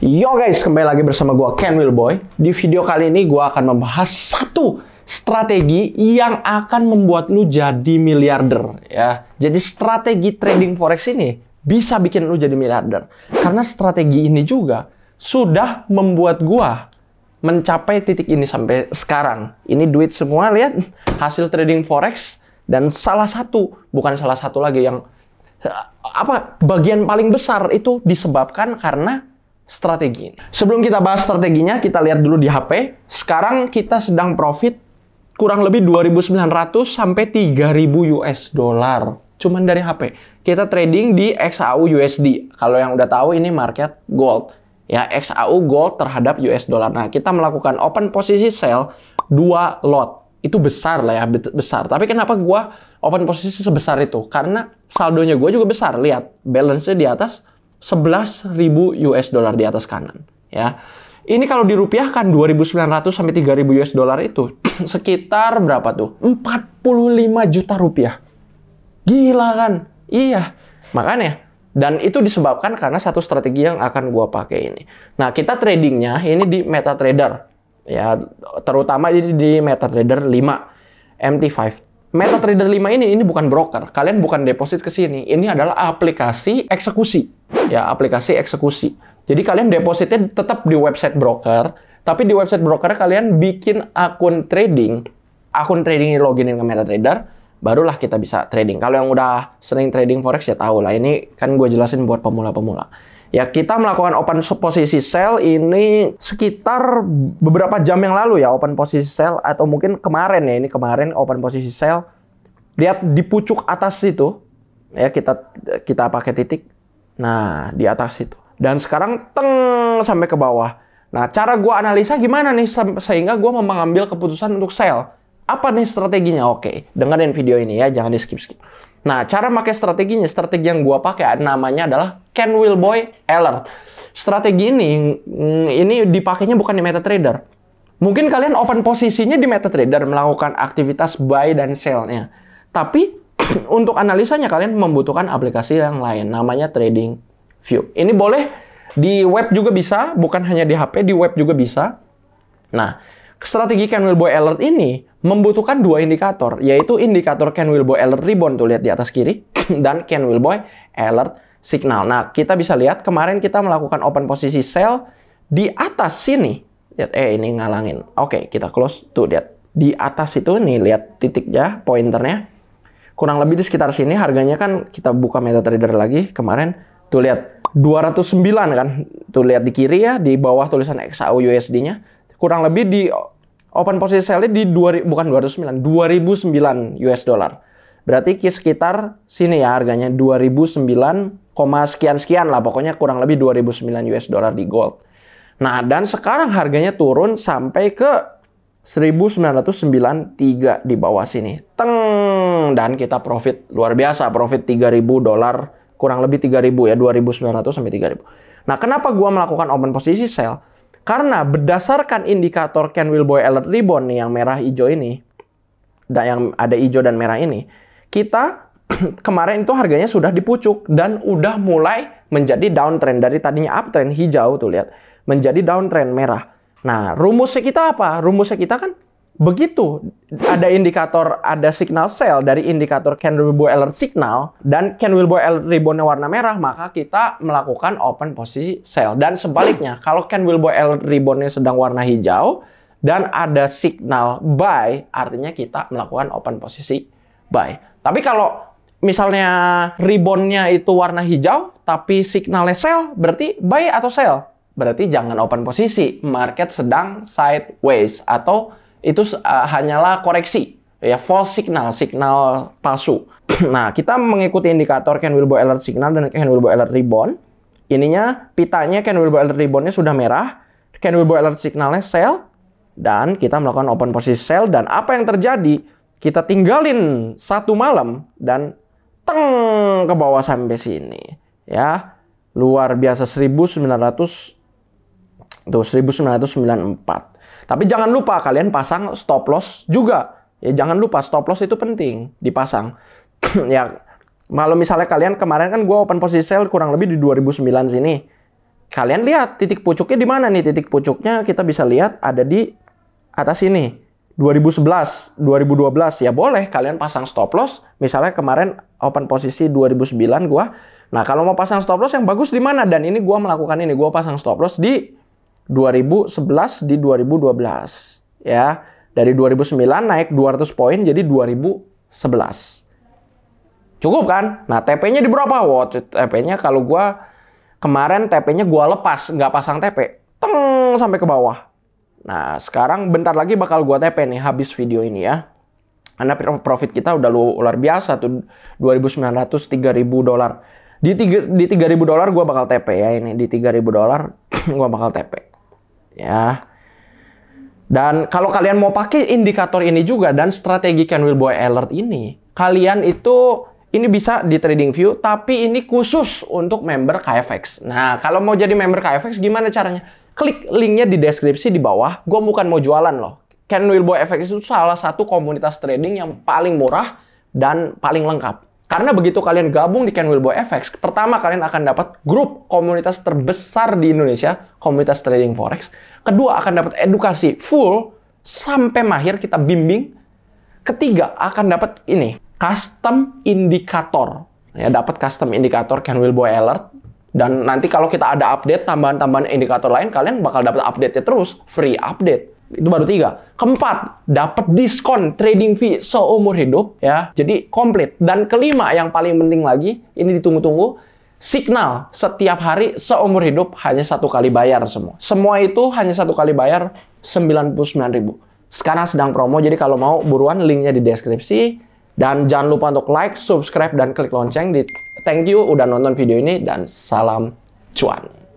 Yo guys, kembali lagi bersama gue Ken Wilboy. Di video kali ini gue akan membahas satu strategi yang akan membuat lu jadi miliarder ya. Jadi strategi trading forex ini bisa bikin lu jadi miliarder. Karena strategi ini juga sudah membuat gue mencapai titik ini sampai sekarang. Ini duit semua lihat hasil trading forex dan salah satu bukan salah satu lagi yang eh, apa bagian paling besar itu disebabkan karena strategi. Sebelum kita bahas strateginya, kita lihat dulu di HP. Sekarang kita sedang profit kurang lebih 2.900 sampai 3.000 US dollar cuman dari HP. Kita trading di XAU USD. Kalau yang udah tahu ini market gold. Ya, XAU gold terhadap US dollar. Nah, kita melakukan open posisi sell 2 lot. Itu besar lah ya, besar. Tapi kenapa gua open posisi sebesar itu? Karena saldonya gua juga besar. Lihat, balance-nya di atas 11.000 US dollar di atas kanan ya. Ini kalau dirupiahkan 2.900 sampai 3.000 US dollar itu sekitar berapa tuh? 45 juta rupiah. Gila kan? Iya. Makanya dan itu disebabkan karena satu strategi yang akan gua pakai ini. Nah, kita tradingnya ini di MetaTrader ya, terutama di, di MetaTrader 5 MT5. MetaTrader 5 ini ini bukan broker. Kalian bukan deposit ke sini. Ini adalah aplikasi eksekusi ya aplikasi eksekusi. Jadi kalian depositnya tetap di website broker, tapi di website broker kalian bikin akun trading, akun trading ini loginin ke MetaTrader, barulah kita bisa trading. Kalau yang udah sering trading forex ya tahu lah. Ini kan gue jelasin buat pemula-pemula. Ya kita melakukan open posisi sell ini sekitar beberapa jam yang lalu ya open posisi sell atau mungkin kemarin ya ini kemarin open posisi sell lihat di pucuk atas itu ya kita kita pakai titik Nah, di atas itu. Dan sekarang teng sampai ke bawah. Nah, cara gue analisa gimana nih sehingga gue mengambil keputusan untuk sell. Apa nih strateginya? Oke, dengerin video ini ya, jangan di skip-skip. Nah, cara pakai strateginya, strategi yang gue pakai namanya adalah Ken Will Boy Alert. Strategi ini, mm, ini dipakainya bukan di MetaTrader. Mungkin kalian open posisinya di MetaTrader melakukan aktivitas buy dan sell-nya. Tapi untuk analisanya kalian membutuhkan aplikasi yang lain namanya Trading View. Ini boleh di web juga bisa, bukan hanya di HP, di web juga bisa. Nah, strategi Can Boy Alert ini membutuhkan dua indikator, yaitu indikator Can Boy Alert Ribbon tuh lihat di atas kiri dan Can Boy Alert Signal. Nah, kita bisa lihat kemarin kita melakukan open posisi sell di atas sini. Lihat eh ini ngalangin. Oke, kita close tuh lihat di atas itu nih lihat titiknya pointernya kurang lebih di sekitar sini harganya kan kita buka MetaTrader lagi kemarin tuh lihat 209 kan tuh lihat di kiri ya di bawah tulisan XAU USD-nya kurang lebih di open posisi sell di 2, bukan 209 2009 US dollar berarti sekitar sini ya harganya 2009, sekian sekian lah pokoknya kurang lebih 2009 US dollar di gold nah dan sekarang harganya turun sampai ke 1993 di bawah sini. Teng dan kita profit luar biasa, profit 3000 dolar kurang lebih 3000 ya, 2900 sampai 3000. Nah, kenapa gua melakukan open posisi sell? Karena berdasarkan indikator Ken Wilboy Alert Ribbon nih yang merah hijau ini dan yang ada hijau dan merah ini, kita kemarin itu harganya sudah dipucuk dan udah mulai menjadi downtrend dari tadinya uptrend hijau tuh lihat, menjadi downtrend merah. Nah, rumusnya kita apa? Rumusnya kita kan begitu. Ada indikator, ada signal sell dari indikator candle rebound alert signal dan candle rebound alert ribbonnya warna merah, maka kita melakukan open posisi sell Dan sebaliknya, kalau candle rebound alert ribbonnya sedang warna hijau dan ada signal buy, artinya kita melakukan open posisi buy. Tapi kalau misalnya ribbonnya itu warna hijau, tapi signalnya sell, berarti buy atau sell? berarti jangan open posisi. Market sedang sideways atau itu uh, hanyalah koreksi ya false signal, signal palsu. nah, kita mengikuti indikator Ken Wilbur alert signal dan Ken Wilbur alert rebound. Ininya pitanya Ken Wilbur alert reboundnya sudah merah, Ken Wilbur alert signalnya sell dan kita melakukan open posisi sell dan apa yang terjadi? Kita tinggalin satu malam dan teng ke bawah sampai sini. Ya, luar biasa 1900 Tuh 1994. Tapi jangan lupa kalian pasang stop loss juga. Ya jangan lupa stop loss itu penting dipasang. ya kalau misalnya kalian kemarin kan gue open posisi sell kurang lebih di 2009 sini. Kalian lihat titik pucuknya di mana nih? Titik pucuknya kita bisa lihat ada di atas sini. 2011, 2012 ya boleh kalian pasang stop loss. Misalnya kemarin open posisi 2009 gua. Nah, kalau mau pasang stop loss yang bagus di mana? Dan ini gua melakukan ini, gua pasang stop loss di 2011 di 2012 ya. Dari 2009 naik 200 poin jadi 2011. Cukup kan? Nah, TP-nya di berapa? wow TP-nya kalau gua kemarin TP-nya gua lepas, nggak pasang TP. Teng sampai ke bawah. Nah, sekarang bentar lagi bakal gua TP nih habis video ini ya. Karena profit kita udah luar biasa tuh 2.900 3.000 dolar. Di tiga, di 3.000 dolar gua bakal TP ya ini di 3.000 dolar gua bakal TP ya. Dan kalau kalian mau pakai indikator ini juga dan strategi Ken Wilboy Alert ini, kalian itu ini bisa di trading view tapi ini khusus untuk member KFX. Nah, kalau mau jadi member KFX gimana caranya? Klik linknya di deskripsi di bawah. Gue bukan mau jualan loh. Ken Wilboy FX itu salah satu komunitas trading yang paling murah dan paling lengkap. Karena begitu kalian gabung di Ken Wilbo FX, pertama kalian akan dapat grup komunitas terbesar di Indonesia, komunitas trading forex. Kedua akan dapat edukasi full sampai mahir kita bimbing. Ketiga akan dapat ini custom indikator. Ya dapat custom indikator Ken Wilbo alert dan nanti kalau kita ada update tambahan-tambahan indikator lain kalian bakal dapat update-nya terus, free update itu baru tiga. Keempat, dapat diskon trading fee seumur hidup ya. Jadi komplit. Dan kelima yang paling penting lagi, ini ditunggu-tunggu, signal setiap hari seumur hidup hanya satu kali bayar semua. Semua itu hanya satu kali bayar 99.000. Sekarang sedang promo, jadi kalau mau buruan linknya di deskripsi. Dan jangan lupa untuk like, subscribe, dan klik lonceng. Di thank you udah nonton video ini dan salam cuan.